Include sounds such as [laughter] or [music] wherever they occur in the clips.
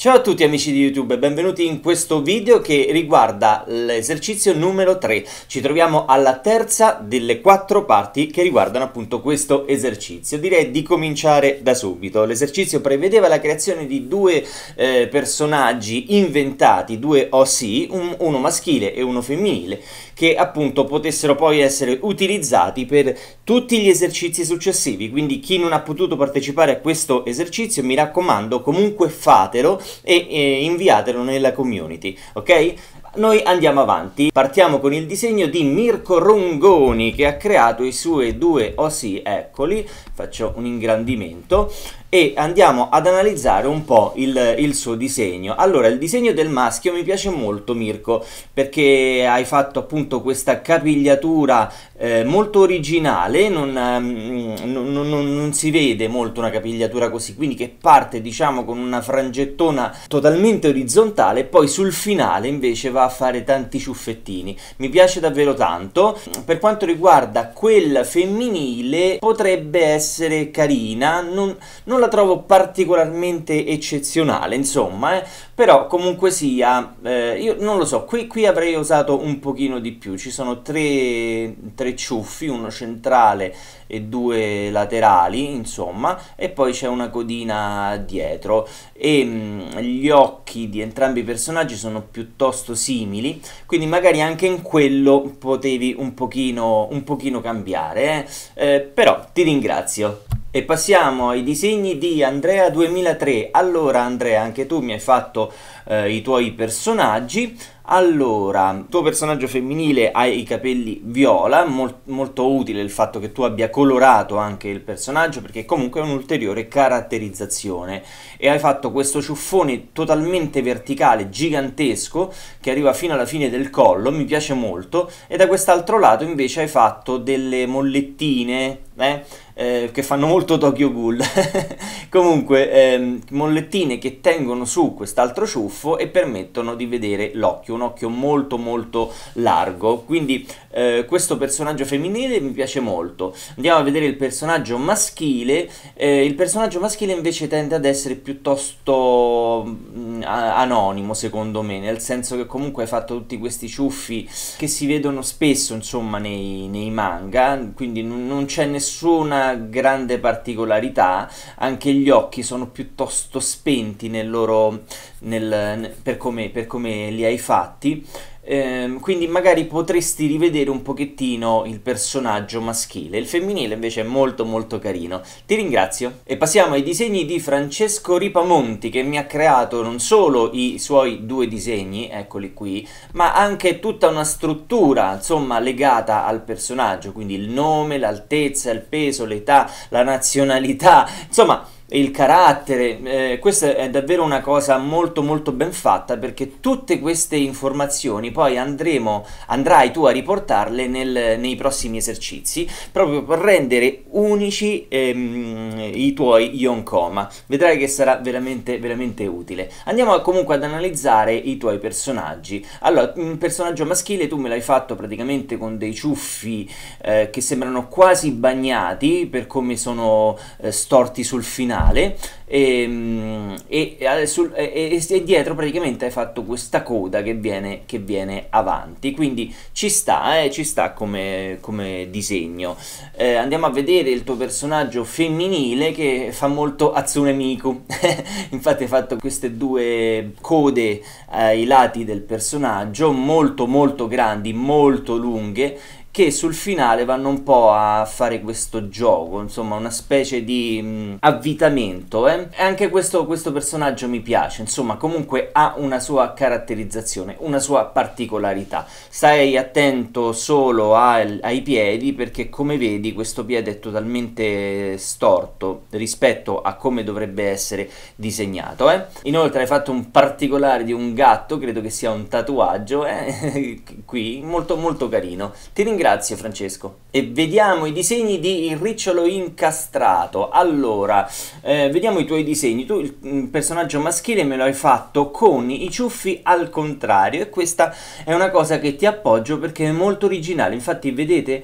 Ciao a tutti amici di YouTube e benvenuti in questo video che riguarda l'esercizio numero 3. Ci troviamo alla terza delle quattro parti che riguardano appunto questo esercizio. Direi di cominciare da subito. L'esercizio prevedeva la creazione di due eh, personaggi inventati, due OC, un, uno maschile e uno femminile, che appunto potessero poi essere utilizzati per tutti gli esercizi successivi, quindi chi non ha potuto partecipare a questo esercizio, mi raccomando, comunque fatelo e, e inviatelo nella community, ok? Noi andiamo avanti, partiamo con il disegno di Mirko Rongoni che ha creato i suoi due ossi, eccoli, faccio un ingrandimento, e andiamo ad analizzare un po' il, il, suo disegno. Allora, il disegno del maschio mi piace molto Mirko perché hai fatto appunto questa capigliatura eh, molto originale, non, mm, non, non, non, si vede molto una capigliatura così, quindi che parte diciamo con una frangettona totalmente orizzontale e poi sul finale invece va a fare tanti ciuffettini. Mi piace davvero tanto. Per quanto riguarda quel femminile potrebbe essere carina, non non la trovo particolarmente eccezionale, insomma, eh, però comunque sia, eh, io non lo so, qui, qui, avrei usato un pochino di più, ci sono tre, tre ciuffi, uno centrale e due laterali, insomma, e poi c'è una codina dietro e mh, mm, gli occhi di entrambi i personaggi sono piuttosto simili, quindi magari anche in quello potevi un pochino, un pochino cambiare, eh? Eh, però ti ringrazio. E passiamo ai disegni di Andrea 2003. Allora Andrea, anche tu mi hai fatto eh, i tuoi personaggi. Allora, tuo personaggio femminile ha i capelli viola, mol molto utile il fatto che tu abbia colorato anche il personaggio perché comunque è un'ulteriore caratterizzazione e hai fatto questo ciuffone totalmente verticale, gigantesco, che arriva fino alla fine del collo, mi piace molto, e da quest'altro lato invece hai fatto delle mollettine, eh? Eh, che fanno molto Tokyo Ghoul. [laughs] Comunque, ehm, mollettine che tengono su quest'altro ciuffo e permettono di vedere l'occhio, un occhio molto molto largo. Quindi eh, questo personaggio femminile mi piace molto. Andiamo a vedere il personaggio maschile. Eh, il personaggio maschile invece tende ad essere piuttosto mh, mm, anonimo, secondo me, nel senso che comunque hai fatto tutti questi ciuffi che si vedono spesso, insomma, nei, nei manga, quindi n- non c'è nessuna grande particolarità, anche gli occhi sono piuttosto spenti nel loro, nel, per, come, per come li hai fatti. Ehm, quindi magari potresti rivedere un pochettino il personaggio maschile, il femminile invece è molto molto carino. Ti ringrazio e passiamo ai disegni di Francesco Ripamonti che mi ha creato non solo i suoi due disegni, eccoli qui, ma anche tutta una struttura insomma legata al personaggio, quindi il nome, l'altezza, il peso, l'età, la nazionalità, insomma il carattere, eh, questa è davvero una cosa molto molto ben fatta perché tutte queste informazioni poi andremo, andrai tu a riportarle nel, nei prossimi esercizi proprio per rendere unici ehm, i tuoi Yonkoma, vedrai che sarà veramente veramente utile. Andiamo comunque ad analizzare i tuoi personaggi, allora un personaggio maschile tu me l'hai fatto praticamente con dei ciuffi eh, che sembrano quasi bagnati per come sono eh, storti sul finale finale ehm, e, e, e, e, dietro praticamente hai fatto questa coda che viene, che viene avanti quindi ci sta, eh, ci sta come, come disegno eh, andiamo a vedere il tuo personaggio femminile che fa molto Azzune Miku [laughs] infatti hai fatto queste due code eh, ai lati del personaggio molto molto grandi molto lunghe che sul finale vanno un po' a fare questo gioco, insomma una specie di mh, mm, avvitamento. Eh? E anche questo, questo personaggio mi piace, insomma comunque ha una sua caratterizzazione, una sua particolarità. Stai attento solo a, ai piedi perché come vedi questo piede è totalmente storto rispetto a come dovrebbe essere disegnato. Eh? Inoltre hai fatto un particolare di un gatto, credo che sia un tatuaggio, eh? [laughs] qui molto molto carino. Ti ringrazio Grazie Francesco. E vediamo i disegni di Il ricciolo incastrato. Allora, eh, vediamo i tuoi disegni. Tu il mm, personaggio maschile me lo hai fatto con i ciuffi al contrario e questa è una cosa che ti appoggio perché è molto originale. Infatti, vedete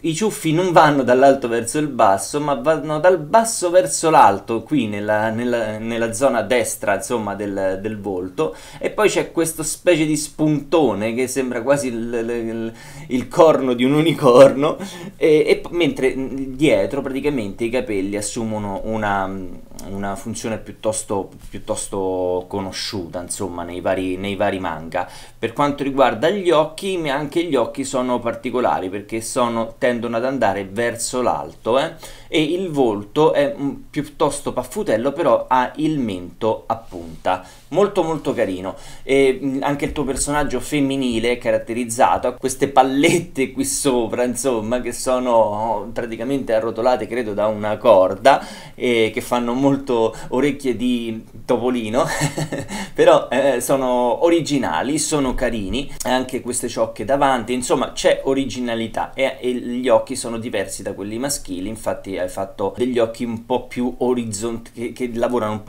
i ciuffi non vanno dall'alto verso il basso, ma vanno dal basso verso l'alto, qui nella, nella, nella zona destra insomma, del, del, volto, e poi c'è questo specie di spuntone che sembra quasi il, il, il corno di un unicorno, e, e, mentre dietro praticamente i capelli assumono una una funzione piuttosto, piuttosto conosciuta insomma, nei, vari, nei vari manga. Per quanto riguarda gli occhi, anche gli occhi sono particolari perché sono, tendono ad andare verso l'alto. Eh? e il volto è piuttosto paffutello però ha il mento a punta molto molto carino e anche il tuo personaggio femminile è caratterizzato ha queste pallette qui sopra insomma che sono oh, praticamente arrotolate credo da una corda e che fanno molto orecchie di topolino [laughs] però eh, sono originali sono carini anche queste ciocche davanti insomma c'è originalità e, e gli occhi sono diversi da quelli maschili infatti hai fatto degli occhi un po' più orizzontali, che, che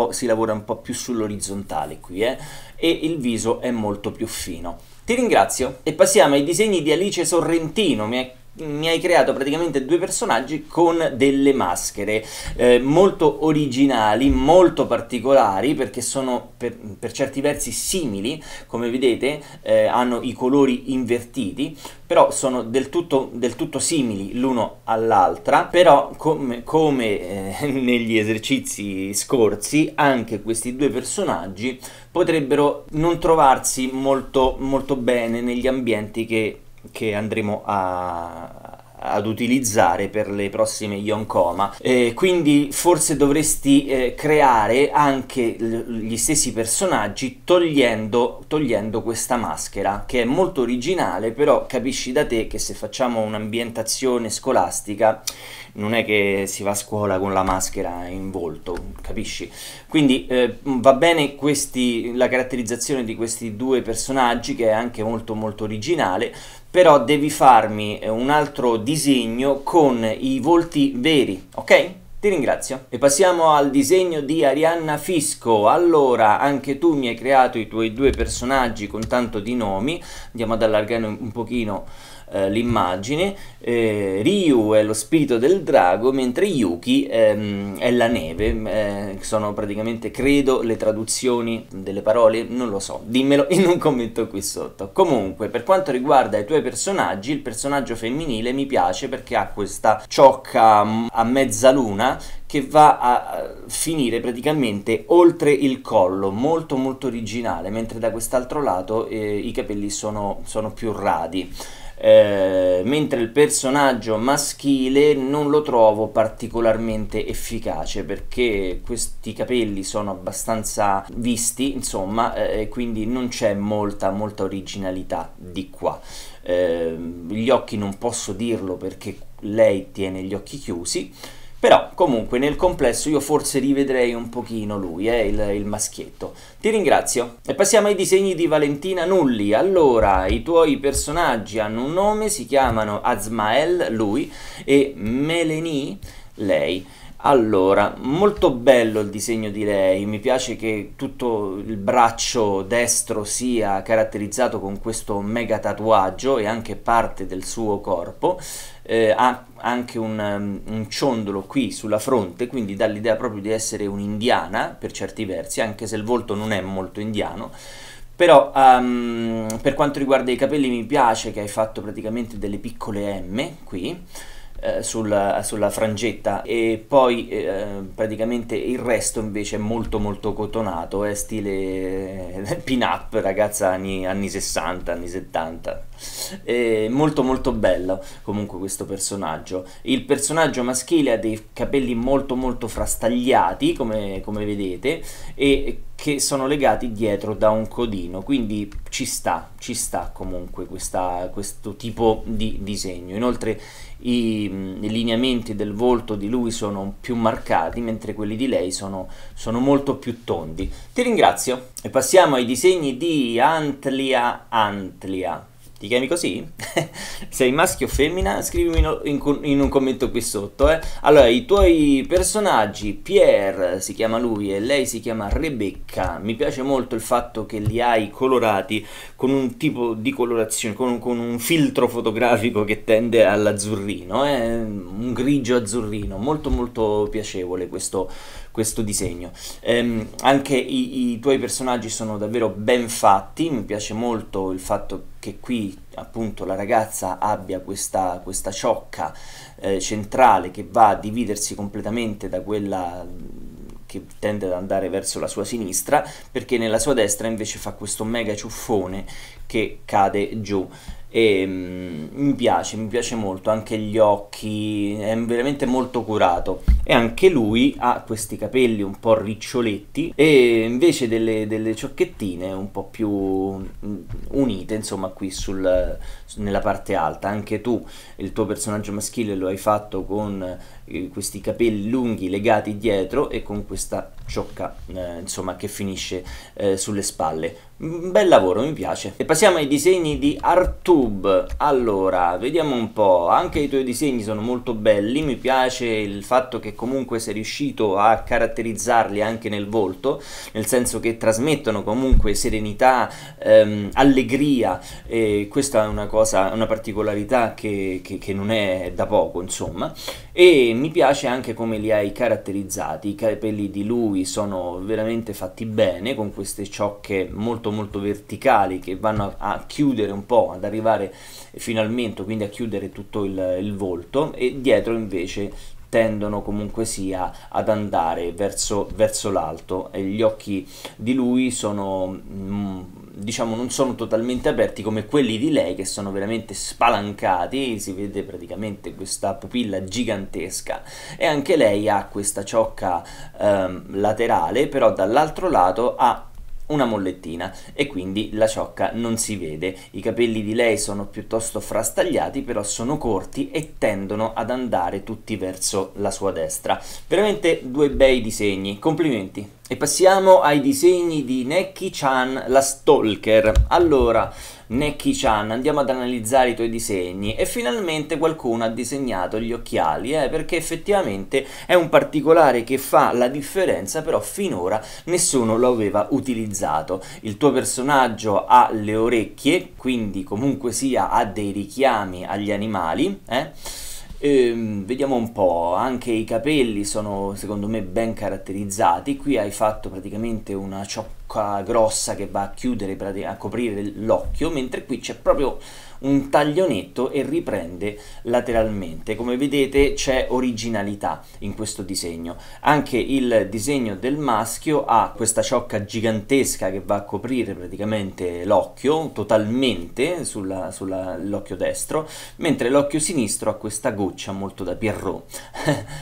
si lavora un po' più sull'orizzontale qui, eh? e il viso è molto più fino. Ti ringrazio e passiamo ai disegni di Alice Sorrentino, mi è mi hai creato praticamente due personaggi con delle maschere eh, molto originali, molto particolari perché sono per, per certi versi simili, come vedete eh, hanno i colori invertiti, però sono del tutto, del tutto simili l'uno all'altra, però com, come eh, [laughs] negli esercizi scorsi anche questi due personaggi potrebbero non trovarsi molto, molto bene negli ambienti che che andremo a, ad utilizzare per le prossime Yonkoma eh, quindi forse dovresti eh, creare anche gli stessi personaggi togliendo, togliendo questa maschera che è molto originale però capisci da te che se facciamo un'ambientazione scolastica non è che si va a scuola con la maschera in volto capisci quindi eh, va bene questi, la caratterizzazione di questi due personaggi che è anche molto molto originale però devi farmi eh, un altro disegno con i volti veri, ok? Ti ringrazio. E passiamo al disegno di Arianna Fisco. Allora, anche tu mi hai creato i tuoi due personaggi con tanto di nomi. Andiamo ad allargare un pochino eh, l'immagine, eh, Ryu è lo spirito del drago, mentre Yuki ehm, è la neve, eh, sono praticamente, credo, le traduzioni delle parole, non lo so, dimmelo in un commento qui sotto. Comunque, per quanto riguarda i tuoi personaggi, il personaggio femminile mi piace perché ha questa ciocca mm, a mezzaluna che va a finire praticamente oltre il collo, molto molto originale, mentre da quest'altro lato eh, i capelli sono, sono più radi eh, mentre il personaggio maschile non lo trovo particolarmente efficace perché questi capelli sono abbastanza visti, insomma, eh, quindi non c'è molta, molta originalità di qua. Eh, gli occhi non posso dirlo perché lei tiene gli occhi chiusi. Però comunque nel complesso io forse rivedrei un pochino lui, eh, il, il, maschietto. Ti ringrazio. E passiamo ai disegni di Valentina Nulli. Allora, i tuoi personaggi hanno un nome, si chiamano Azmael, lui, e Melanie, lei. Allora, molto bello il disegno di lei, mi piace che tutto il braccio destro sia caratterizzato con questo mega tatuaggio e anche parte del suo corpo, eh, ha anche un, um, un, ciondolo qui sulla fronte, quindi dà l'idea proprio di essere un'indiana per certi versi, anche se il volto non è molto indiano. Però um, per quanto riguarda i capelli mi piace che hai fatto praticamente delle piccole M qui, eh, sulla, sulla, frangetta e poi eh, praticamente il resto invece è molto molto cotonato, è eh, stile eh, [laughs] pin-up ragazza anni, anni 60, anni 70. Eh, molto molto bello comunque questo personaggio. Il personaggio maschile ha dei capelli molto molto frastagliati, come, come vedete, e che sono legati dietro da un codino, quindi ci sta, ci sta comunque questa, questo tipo di disegno. Inoltre i, i, lineamenti del volto di lui sono più marcati, mentre quelli di lei sono, sono molto più tondi. Ti ringrazio e passiamo ai disegni di Antlia Antlia. Ti chiami così? [laughs] Sei maschio o femmina? Scrivimi in, in, in, un commento qui sotto. Eh. Allora, i tuoi personaggi, Pierre si chiama lui e lei si chiama Rebecca. Mi piace molto il fatto che li hai colorati con un tipo di colorazione, con, con un filtro fotografico che tende all'azzurrino, eh? un grigio azzurrino, molto molto piacevole questo, questo disegno. Ehm, anche i, i tuoi personaggi sono davvero ben fatti, mi piace molto il fatto che qui appunto la ragazza abbia questa, questa ciocca eh, centrale che va a dividersi completamente da quella che tende ad andare verso la sua sinistra, perché nella sua destra invece fa questo mega ciuffone che cade giù e um, mi piace, mi piace molto, anche gli occhi, è veramente molto curato e anche lui ha questi capelli un po' riccioletti e invece delle, delle ciocchettine un po' più mm, unite insomma qui sul, nella parte alta, anche tu il tuo personaggio maschile lo hai fatto con eh, questi capelli lunghi legati dietro e con questa ciocca eh, insomma che finisce eh, sulle spalle un bel lavoro mi piace e passiamo ai disegni di Artub allora vediamo un po' anche i tuoi disegni sono molto belli mi piace il fatto che comunque sei riuscito a caratterizzarli anche nel volto nel senso che trasmettono comunque serenità ehm, allegria e questa è una cosa una particolarità che, che, che non è da poco insomma e mi piace anche come li hai caratterizzati i capelli di lui cui sono veramente fatti bene con queste ciocche molto molto verticali che vanno a, a chiudere un po', ad arrivare fino al mento, quindi a chiudere tutto il, il volto e dietro invece tendono comunque sia ad andare verso, verso l'alto e gli occhi di lui sono... Mm, diciamo non sono totalmente aperti come quelli di lei che sono veramente spalancati, si vede praticamente questa pupilla gigantesca e anche lei ha questa ciocca ehm, laterale, però dall'altro lato ha una mollettina e quindi la ciocca non si vede. I capelli di lei sono piuttosto frastagliati, però sono corti e tendono ad andare tutti verso la sua destra. Veramente due bei disegni. Complimenti. E passiamo ai disegni di Neki-chan, la stalker. Allora, Neki-chan, andiamo ad analizzare i tuoi disegni e finalmente qualcuno ha disegnato gli occhiali, eh, perché effettivamente è un particolare che fa la differenza, però finora nessuno lo aveva utilizzato. Il tuo personaggio ha le orecchie, quindi comunque sia ha dei richiami agli animali, eh? Ehm, vediamo un po', anche i capelli sono secondo me ben caratterizzati, qui hai fatto praticamente una ciocca grossa che va a chiudere, a coprire l'occhio, mentre qui c'è proprio un taglionetto e riprende lateralmente. Come vedete c'è originalità in questo disegno. Anche il disegno del maschio ha questa ciocca gigantesca che va a coprire praticamente l'occhio, totalmente sull'occhio destro, mentre l'occhio sinistro ha questa goccia molto da Pierrot.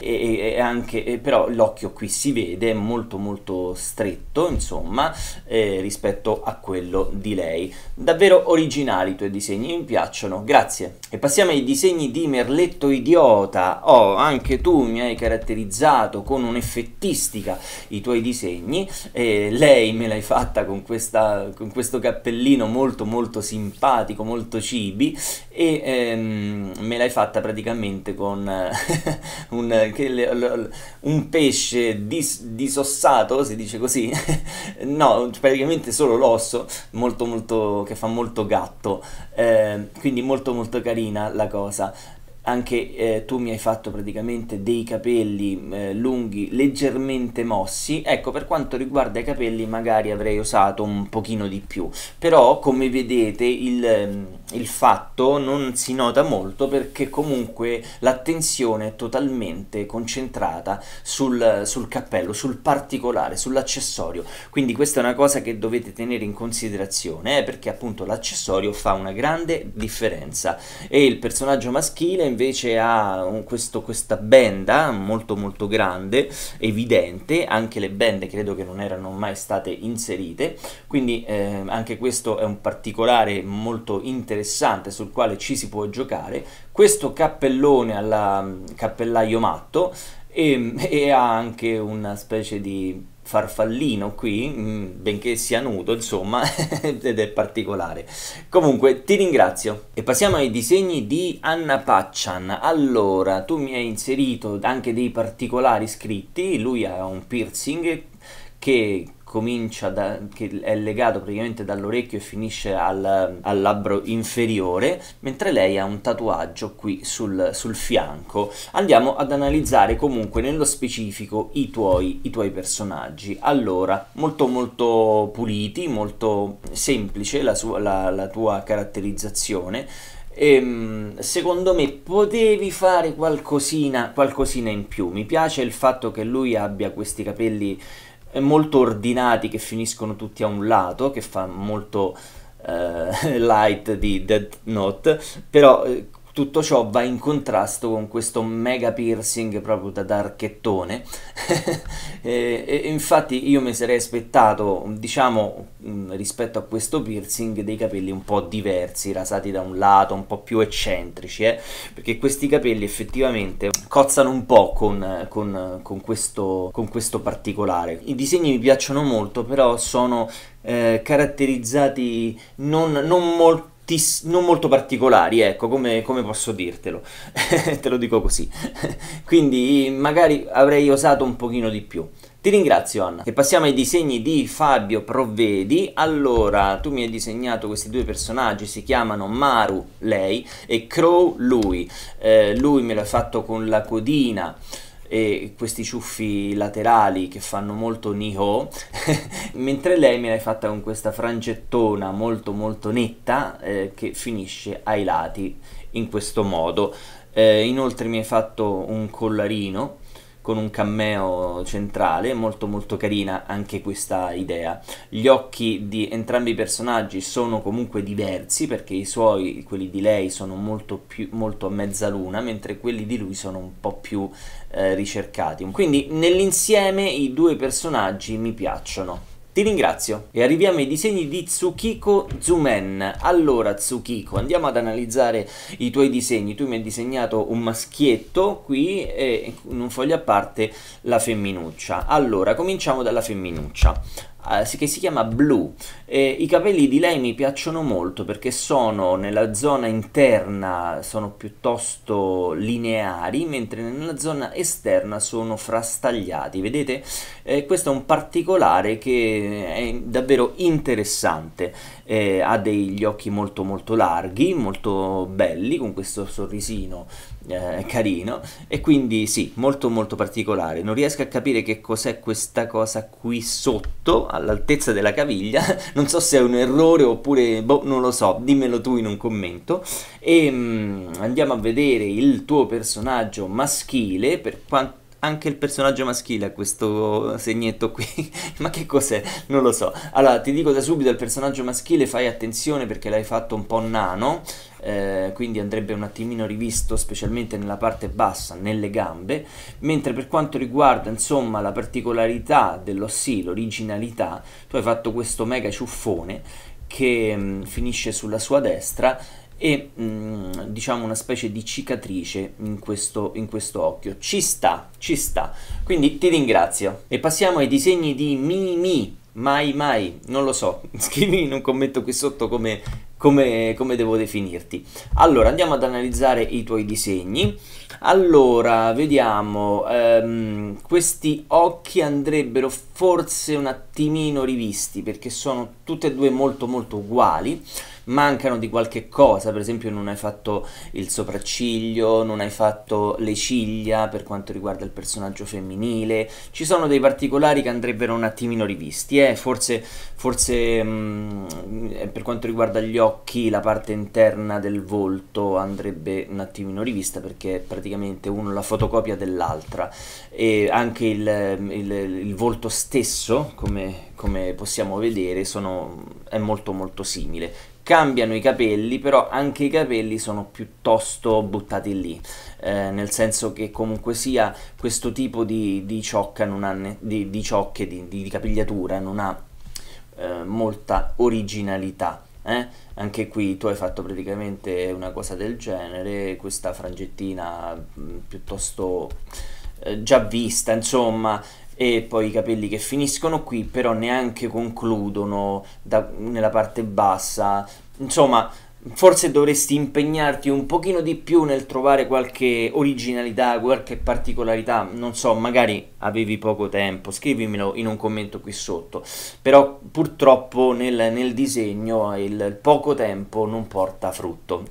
[laughs] e, e anche, e però l'occhio qui si vede, è molto molto stretto, insomma, eh, rispetto a quello di lei. Davvero originali i tuoi disegni, piacciono, grazie. E passiamo ai disegni di Merletto Idiota. Oh, anche tu mi hai caratterizzato con un'effettistica i tuoi disegni. E lei me l'hai fatta con, questa, con questo cappellino molto molto simpatico, molto cibi. E ehm, me l'hai fatta praticamente con [laughs] un, le, un, pesce dis, disossato, si dice così. [laughs] no, praticamente solo l'osso, molto molto, che fa molto gatto. Eh, quindi molto molto carina la cosa anche eh, tu mi hai fatto praticamente dei capelli eh, lunghi leggermente mossi ecco per quanto riguarda i capelli magari avrei usato un pochino di più però come vedete il, ehm, il fatto non si nota molto perché comunque l'attenzione è totalmente concentrata sul, sul cappello sul particolare sull'accessorio quindi questa è una cosa che dovete tenere in considerazione eh, perché appunto l'accessorio fa una grande differenza e il personaggio maschile invece ha un, questo, questa benda molto molto grande, evidente, anche le bende credo che non erano mai state inserite, quindi eh, anche questo è un particolare molto interessante sul quale ci si può giocare. Questo cappellone alla mm, cappellaio matto e, ehm, [laughs] e ha anche una specie di farfallino qui, mm, benché sia nudo insomma, [laughs] ed è particolare. Comunque ti ringrazio e passiamo ai disegni di Anna Paccian. Allora, tu mi hai inserito anche dei particolari scritti, lui ha un piercing che comincia da, che è legato praticamente dall'orecchio e finisce al, al labbro inferiore, mentre lei ha un tatuaggio qui sul, sul fianco. Andiamo ad analizzare comunque nello specifico i tuoi, i tuoi personaggi. Allora, molto molto puliti, molto semplice la, sua, la, la tua caratterizzazione. E, ehm, secondo me potevi fare qualcosina, qualcosina in più. Mi piace il fatto che lui abbia questi capelli eh, molto ordinati che finiscono tutti a un lato, che fa molto eh, [laughs] light di Dead Note, però eh, tutto ciò va in contrasto con questo mega piercing proprio da, darchettone [laughs] e, e, infatti io mi sarei aspettato diciamo mm, rispetto a questo piercing dei capelli un po' diversi rasati da un lato un po' più eccentrici eh? perché questi capelli effettivamente cozzano un po' con, con, con, questo, con questo particolare i disegni mi piacciono molto però sono eh, caratterizzati non, non molto non molto particolari, ecco, come, come posso dirtelo, [laughs] te lo dico così. [laughs] Quindi magari avrei osato un pochino di più. Ti ringrazio Anna. E passiamo ai disegni di Fabio Provvedi. Allora, tu mi hai disegnato questi due personaggi, si chiamano Maru, lei, e Crow, lui. Eh, lui me l'ha fatto con la codina e questi ciuffi laterali che fanno molto niho [laughs] mentre lei me l'hai fatta con questa frangettona molto molto netta eh, che finisce ai lati in questo modo eh, inoltre mi hai fatto un collarino con un cameo centrale, molto molto carina anche questa idea. Gli occhi di entrambi i personaggi sono comunque diversi perché i suoi, quelli di lei, sono molto, più, molto a mezzaluna, mentre quelli di lui sono un po' più eh, ricercati. Quindi nell'insieme i due personaggi mi piacciono. Ti ringrazio e arriviamo ai disegni di Tsukiko Zumen. Allora Tsukiko, andiamo ad analizzare i tuoi disegni. Tu mi hai disegnato un maschietto qui eh, e in un foglio a parte la femminuccia. Allora, cominciamo dalla femminuccia. Eh, che si chiama Blue. E I capelli di lei mi piacciono molto perché sono nella zona interna sono piuttosto lineari, mentre nella zona esterna sono frastagliati. Vedete? Eh, questo è un particolare che è davvero interessante. Eh, ha degli occhi molto molto larghi, molto belli, con questo sorrisino eh, carino e quindi sì, molto molto particolare. Non riesco a capire che cos'è questa cosa qui sotto, all'altezza della caviglia, [laughs] non so se è un errore oppure boh, non lo so, dimmelo tu in un commento e ehm, mh, andiamo a vedere il tuo personaggio maschile per quanto anche il personaggio maschile ha questo segnetto qui. [laughs] Ma che cos'è? Non lo so. Allora, ti dico da subito: il personaggio maschile fai attenzione perché l'hai fatto un po' nano. Eh, quindi andrebbe un attimino rivisto specialmente nella parte bassa, nelle gambe, mentre per quanto riguarda insomma la particolarità dello sì, l'originalità, tu hai fatto questo mega ciuffone che mh, mm, finisce sulla sua destra e mh, mm, diciamo una specie di cicatrice in questo, in questo occhio. Ci sta, ci sta. Quindi ti ringrazio. E passiamo ai disegni di Mimi. Mai, mai, non lo so. [laughs] Scrivimi in un commento qui sotto come, come, come devo definirti. Allora, andiamo ad analizzare i tuoi disegni. Allora, vediamo, ehm, questi occhi andrebbero forse un attimino rivisti perché sono tutte e due molto molto uguali mancano di qualche cosa, per esempio non hai fatto il sopracciglio, non hai fatto le ciglia per quanto riguarda il personaggio femminile, ci sono dei particolari che andrebbero un attimino rivisti, eh? forse, forse mh, mm, eh, per quanto riguarda gli occhi la parte interna del volto andrebbe un attimino rivista perché praticamente praticamente uno la fotocopia dell'altra e anche il, il, il volto stesso come, come possiamo vedere sono, è molto molto simile cambiano i capelli, però anche i capelli sono piuttosto buttati lì, eh, nel senso che comunque sia questo tipo di, di ciocca, ha, di, di, ciocche, di, di capigliatura non ha eh, molta originalità eh? anche qui tu hai fatto praticamente una cosa del genere, questa frangettina mh, mm, piuttosto eh, già vista, insomma, e poi i capelli che finiscono qui, però neanche concludono da, nella parte bassa, insomma forse dovresti impegnarti un pochino di più nel trovare qualche originalità, qualche particolarità, non so, magari avevi poco tempo, scrivimelo in un commento qui sotto, però purtroppo nel, nel disegno il poco tempo non porta frutto. [laughs]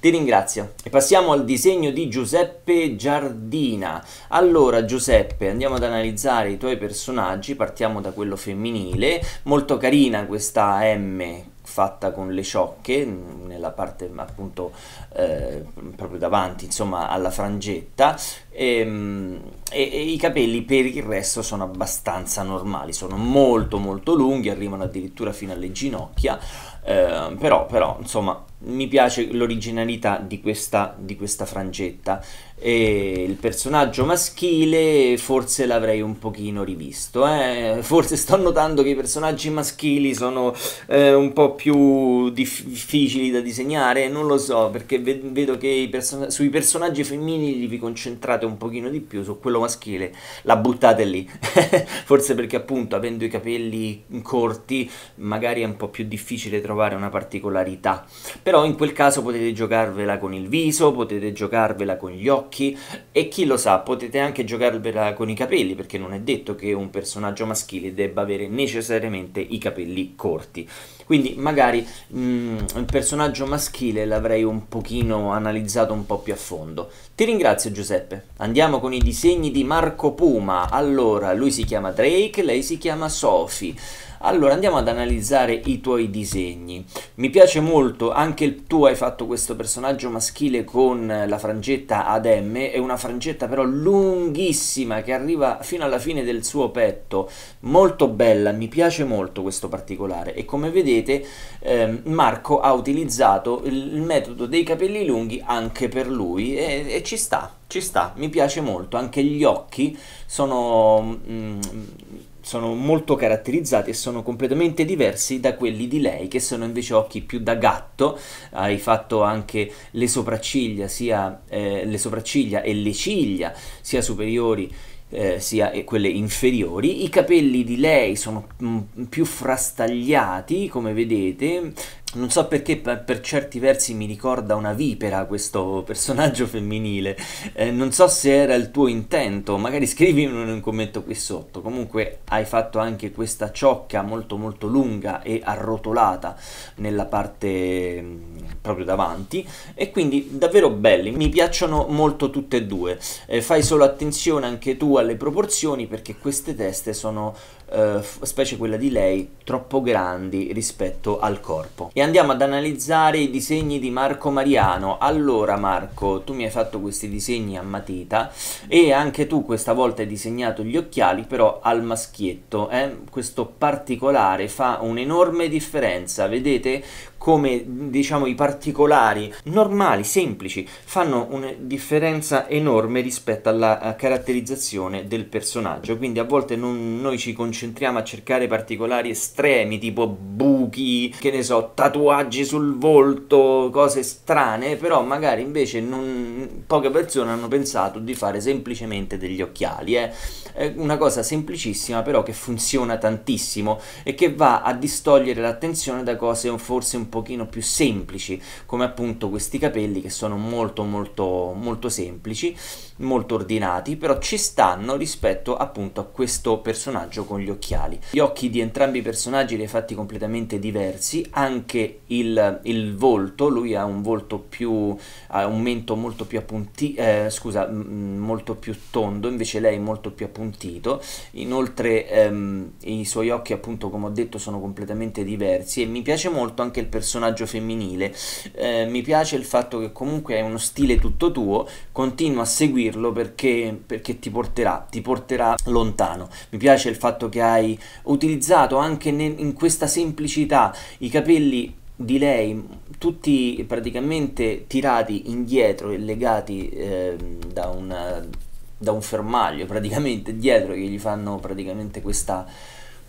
Ti ringrazio e passiamo al disegno di Giuseppe Giardina. Allora Giuseppe, andiamo ad analizzare i tuoi personaggi, partiamo da quello femminile, molto carina questa M fatta con le ciocche mm, nella parte appunto eh, proprio davanti insomma alla frangetta e, ehm, e, e, i capelli per il resto sono abbastanza normali sono molto molto lunghi arrivano addirittura fino alle ginocchia eh, però, però insomma mi piace l'originalità di questa, di questa frangetta e il personaggio maschile forse l'avrei un pochino rivisto eh? forse sto notando che i personaggi maschili sono eh, un po' più dif difficili da disegnare non lo so perché ved vedo che person sui personaggi femminili vi concentrate un pochino di più su quello maschile la buttate lì [laughs] forse perché appunto avendo i capelli corti magari è un po' più difficile trovare una particolarità però in quel caso potete giocarvela con il viso potete giocarvela con gli occhi occhi e chi lo sa potete anche giocarvela con i capelli perché non è detto che un personaggio maschile debba avere necessariamente i capelli corti quindi magari mh, mm, il personaggio maschile l'avrei un pochino analizzato un po' più a fondo ti ringrazio Giuseppe andiamo con i disegni di Marco Puma allora lui si chiama Drake lei si chiama Sophie allora andiamo ad analizzare i tuoi disegni. Mi piace molto, anche tu hai fatto questo personaggio maschile con la frangetta ad M, è una frangetta però lunghissima che arriva fino alla fine del suo petto, molto bella, mi piace molto questo particolare e come vedete eh, Marco ha utilizzato il metodo dei capelli lunghi anche per lui e, e ci sta, ci sta, mi piace molto, anche gli occhi sono... Mm, sono molto caratterizzati e sono completamente diversi da quelli di lei, che sono invece occhi più da gatto. Hai fatto anche le sopracciglia, sia eh, le sopracciglia e le ciglia, sia superiori eh, sia eh, quelle inferiori. I capelli di lei sono mm, più frastagliati, come vedete, non so perché per certi versi mi ricorda una vipera questo [laughs] personaggio femminile, eh, non so se era il tuo intento, magari scrivimi in un commento qui sotto, comunque hai fatto anche questa ciocca molto molto lunga e arrotolata nella parte mm, proprio davanti e quindi davvero belli, mi piacciono molto tutte e due, eh, fai solo attenzione anche tu alle proporzioni perché queste teste sono eh, specie quella di lei, troppo grandi rispetto al corpo. E andiamo ad analizzare i disegni di Marco Mariano. Allora Marco, tu mi hai fatto questi disegni a matita e anche tu questa volta hai disegnato gli occhiali però al maschietto. Eh? Questo particolare fa un'enorme differenza, vedete? come diciamo i particolari normali, semplici, fanno una differenza enorme rispetto alla eh, caratterizzazione del personaggio. Quindi a volte non, noi ci concentriamo a cercare particolari estremi tipo bu buchi, che ne so, tatuaggi sul volto, cose strane, però magari invece non... poche persone hanno pensato di fare semplicemente degli occhiali. Eh. È una cosa semplicissima però che funziona tantissimo e che va a distogliere l'attenzione da cose forse un pochino più semplici, come appunto questi capelli che sono molto molto molto semplici molto ordinati, però ci stanno rispetto appunto a questo personaggio con gli occhiali. Gli occhi di entrambi i personaggi li hai fatti completamente diversi, anche il, il volto, lui ha un volto più, ha un mento molto più appuntito, eh, scusa, molto più tondo, invece lei è molto più appuntito, inoltre ehm, i suoi occhi appunto come ho detto sono completamente diversi e mi piace molto anche il personaggio femminile, eh, mi piace il fatto che comunque è uno stile tutto tuo, continua a seguirlo dirlo perché, perché ti porterà, ti porterà lontano. Mi piace il fatto che hai utilizzato anche in questa semplicità i capelli di lei tutti praticamente tirati indietro e legati eh, da, una, da un fermaglio praticamente dietro che gli fanno praticamente questa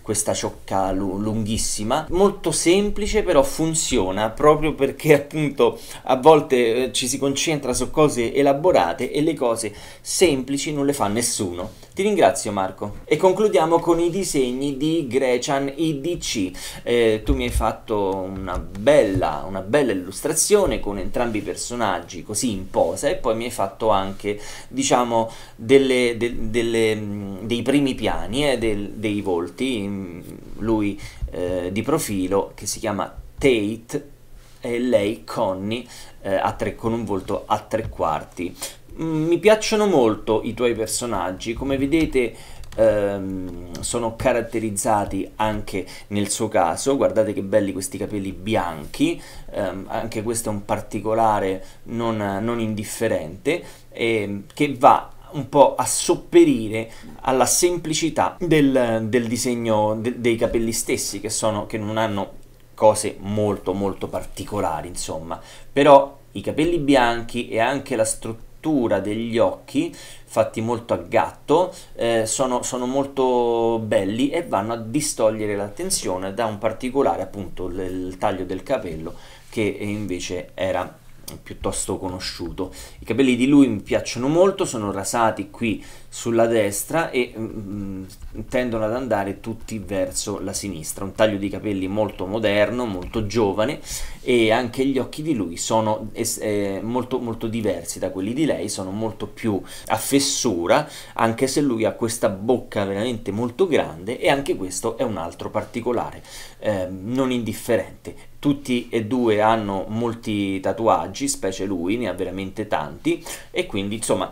questa ciocca lunghissima, molto semplice però funziona proprio perché [laughs] appunto a volte eh, ci si concentra su cose elaborate e le cose semplici non le fa nessuno. Ti ringrazio Marco e concludiamo con i disegni di Grecian IDC. Eh, tu mi hai fatto una bella, una bella illustrazione con entrambi i personaggi così in posa e poi mi hai fatto anche diciamo delle, de, delle, mm, dei primi piani eh, del, dei volti Mm, lui eh, di profilo, che si chiama Tate e lei Connie eh, tre, con un volto a tre quarti. Mm, mi piacciono molto i tuoi personaggi, come vedete ehm, sono caratterizzati anche nel suo caso, guardate che belli questi capelli bianchi, ehm, anche questo è un particolare non, non indifferente, ehm, che va un po' a sopperire alla semplicità del, del disegno de, dei capelli stessi che, sono, che non hanno cose molto molto particolari insomma però i capelli bianchi e anche la struttura degli occhi fatti molto a gatto eh, sono, sono molto belli e vanno a distogliere l'attenzione da un particolare appunto il taglio del capello che invece era piuttosto conosciuto. I capelli di lui mi piacciono molto, sono rasati qui sulla destra e mm, mm, tendono ad andare tutti verso la sinistra. Un taglio di capelli molto moderno, molto giovane e anche gli occhi di lui sono eh, molto, molto diversi da quelli di lei, sono molto più a fessura, anche se lui ha questa bocca veramente molto grande e anche questo è un altro particolare eh, non indifferente tutti e due hanno molti tatuaggi, specie lui, ne ha veramente tanti, e quindi insomma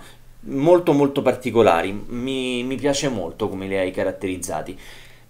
molto molto particolari, mi, mi piace molto come li hai caratterizzati.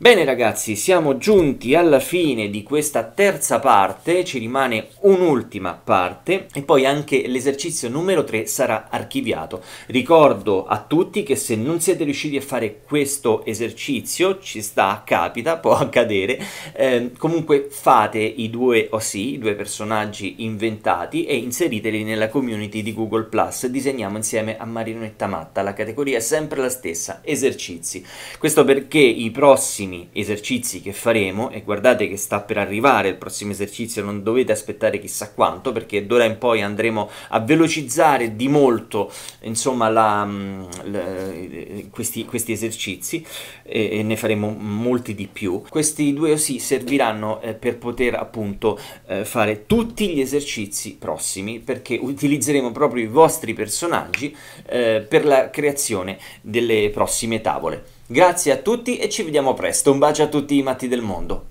Bene ragazzi, siamo giunti alla fine di questa terza parte, ci rimane un'ultima parte e poi anche l'esercizio numero 3 sarà archiviato. Ricordo a tutti che se non siete riusciti a fare questo esercizio, ci sta, capita, [laughs] può accadere, eh, comunque fate i due OSI, i due personaggi inventati e inseriteli nella community di Google+. Disegniamo insieme a Marionetta Matta, la categoria è sempre la stessa, esercizi. Questo perché i prossimi prossimi esercizi che faremo, e guardate che sta per arrivare il prossimo esercizio, non dovete aspettare chissà quanto, perché d'ora in poi andremo a velocizzare di molto insomma, la, mm, la, eh, questi, questi, esercizi e, e, ne faremo molti di più. Questi due OSI serviranno eh, per poter appunto eh, fare tutti gli esercizi prossimi, perché utilizzeremo proprio i vostri personaggi eh, per la creazione delle prossime tavole. Grazie a tutti e ci vediamo presto. Un bacio a tutti i matti del mondo.